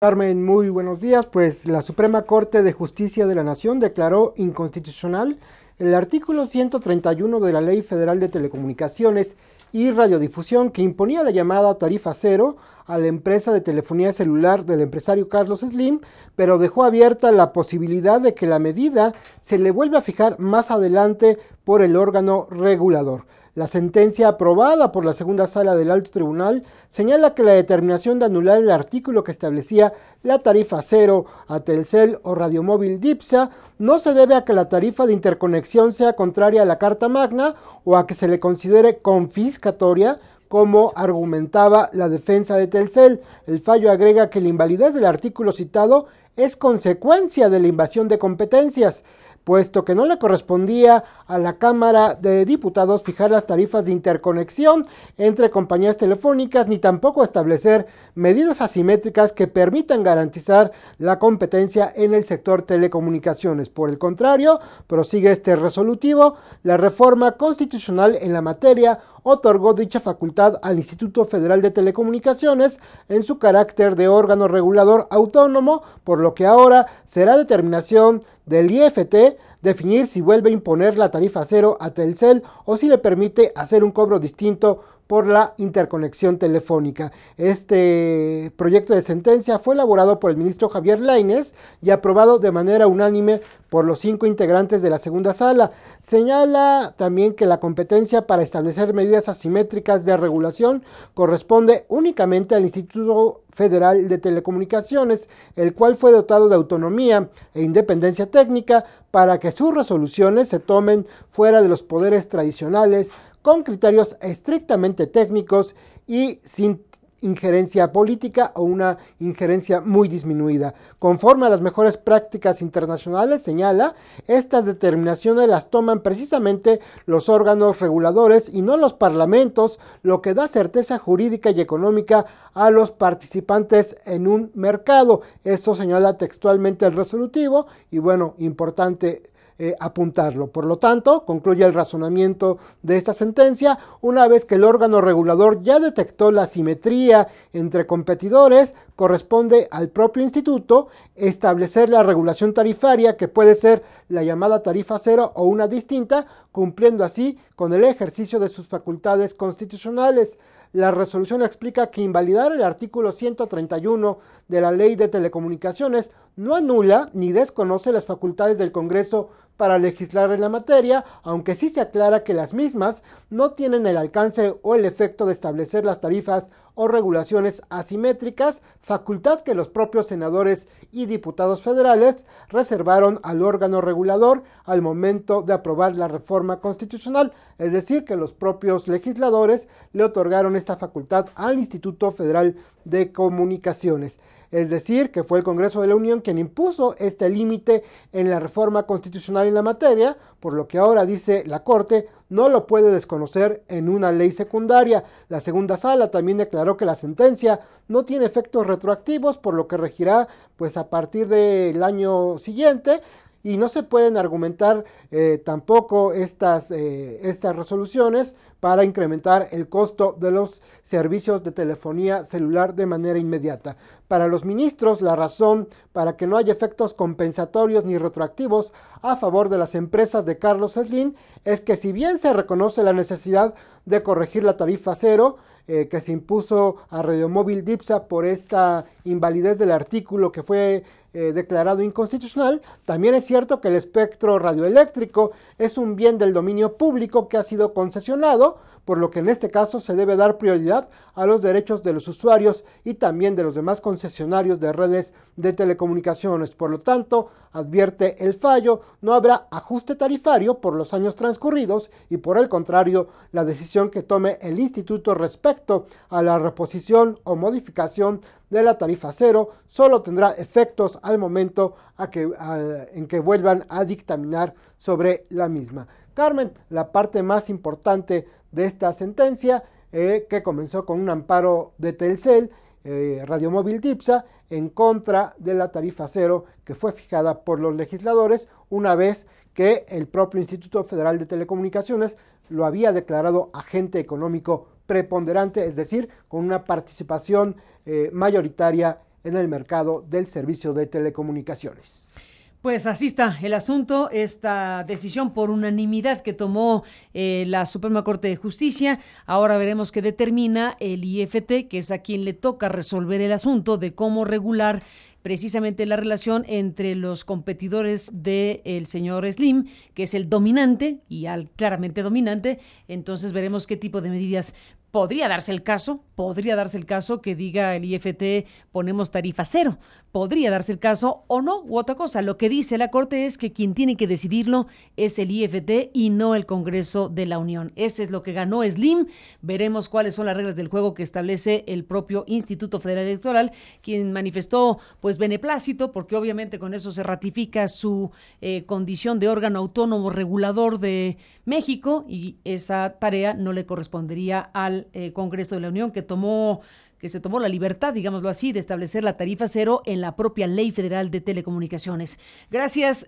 Carmen, muy buenos días. Pues la Suprema Corte de Justicia de la Nación declaró inconstitucional el artículo 131 de la Ley Federal de Telecomunicaciones y Radiodifusión que imponía la llamada tarifa cero a la empresa de telefonía celular del empresario Carlos Slim, pero dejó abierta la posibilidad de que la medida se le vuelva a fijar más adelante por el órgano regulador. La sentencia aprobada por la segunda sala del alto tribunal señala que la determinación de anular el artículo que establecía la tarifa cero a Telcel o Radiomóvil DIPSA no se debe a que la tarifa de interconexión sea contraria a la Carta Magna o a que se le considere confiscatoria como argumentaba la defensa de Telcel. El fallo agrega que la invalidez del artículo citado es consecuencia de la invasión de competencias, puesto que no le correspondía a la Cámara de Diputados fijar las tarifas de interconexión entre compañías telefónicas ni tampoco establecer medidas asimétricas que permitan garantizar la competencia en el sector telecomunicaciones. Por el contrario, prosigue este resolutivo, la reforma constitucional en la materia otorgó dicha facultad al Instituto Federal de Telecomunicaciones en su carácter de órgano regulador autónomo, por lo que ahora será determinación del IFT, definir si vuelve a imponer la tarifa cero a Telcel o si le permite hacer un cobro distinto por la interconexión telefónica. Este proyecto de sentencia fue elaborado por el ministro Javier Laines y aprobado de manera unánime por los cinco integrantes de la segunda sala. Señala también que la competencia para establecer medidas asimétricas de regulación corresponde únicamente al Instituto Federal de Telecomunicaciones, el cual fue dotado de autonomía e independencia técnica para que sus resoluciones se tomen fuera de los poderes tradicionales con criterios estrictamente técnicos y sin injerencia política o una injerencia muy disminuida. Conforme a las mejores prácticas internacionales, señala, estas determinaciones las toman precisamente los órganos reguladores y no los parlamentos, lo que da certeza jurídica y económica a los participantes en un mercado. Esto señala textualmente el resolutivo y bueno, importante eh, apuntarlo. Por lo tanto, concluye el razonamiento de esta sentencia, una vez que el órgano regulador ya detectó la simetría entre competidores, corresponde al propio instituto establecer la regulación tarifaria que puede ser la llamada tarifa cero o una distinta, cumpliendo así con el ejercicio de sus facultades constitucionales. La resolución explica que invalidar el artículo 131 de la Ley de Telecomunicaciones no anula ni desconoce las facultades del Congreso para legislar en la materia, aunque sí se aclara que las mismas no tienen el alcance o el efecto de establecer las tarifas o regulaciones asimétricas, facultad que los propios senadores y diputados federales reservaron al órgano regulador al momento de aprobar la reforma constitucional, es decir, que los propios legisladores le otorgaron esta facultad al Instituto Federal de Comunicaciones es decir, que fue el Congreso de la Unión quien impuso este límite en la reforma constitucional en la materia, por lo que ahora dice la Corte no lo puede desconocer en una ley secundaria. La segunda sala también declaró que la sentencia no tiene efectos retroactivos, por lo que regirá pues a partir del año siguiente, y no se pueden argumentar eh, tampoco estas, eh, estas resoluciones para incrementar el costo de los servicios de telefonía celular de manera inmediata. Para los ministros, la razón para que no haya efectos compensatorios ni retroactivos a favor de las empresas de Carlos Slim es que si bien se reconoce la necesidad de corregir la tarifa cero, eh, que se impuso a Radio móvil Dipsa por esta invalidez del artículo que fue eh, declarado inconstitucional, también es cierto que el espectro radioeléctrico es un bien del dominio público que ha sido concesionado por lo que en este caso se debe dar prioridad a los derechos de los usuarios y también de los demás concesionarios de redes de telecomunicaciones. Por lo tanto, advierte el fallo, no habrá ajuste tarifario por los años transcurridos y por el contrario, la decisión que tome el instituto respecto a la reposición o modificación de la tarifa cero solo tendrá efectos al momento en que vuelvan a dictaminar sobre la misma. Carmen. La parte más importante de esta sentencia, eh, que comenzó con un amparo de Telcel, eh, Radiomóvil Dipsa, en contra de la tarifa cero que fue fijada por los legisladores, una vez que el propio Instituto Federal de Telecomunicaciones lo había declarado agente económico preponderante, es decir, con una participación eh, mayoritaria en el mercado del servicio de telecomunicaciones. Pues así está el asunto, esta decisión por unanimidad que tomó eh, la Suprema Corte de Justicia. Ahora veremos qué determina el IFT, que es a quien le toca resolver el asunto de cómo regular precisamente la relación entre los competidores del señor Slim, que es el dominante y al claramente dominante. Entonces veremos qué tipo de medidas Podría darse el caso, podría darse el caso que diga el IFT ponemos tarifa cero, podría darse el caso o no, u otra cosa. Lo que dice la Corte es que quien tiene que decidirlo es el IFT y no el Congreso de la Unión. Ese es lo que ganó Slim. Veremos cuáles son las reglas del juego que establece el propio Instituto Federal Electoral, quien manifestó pues beneplácito, porque obviamente con eso se ratifica su eh, condición de órgano autónomo regulador de México y esa tarea no le correspondería al eh, Congreso de la Unión que tomó que se tomó la libertad, digámoslo así, de establecer la tarifa cero en la propia Ley Federal de Telecomunicaciones. Gracias,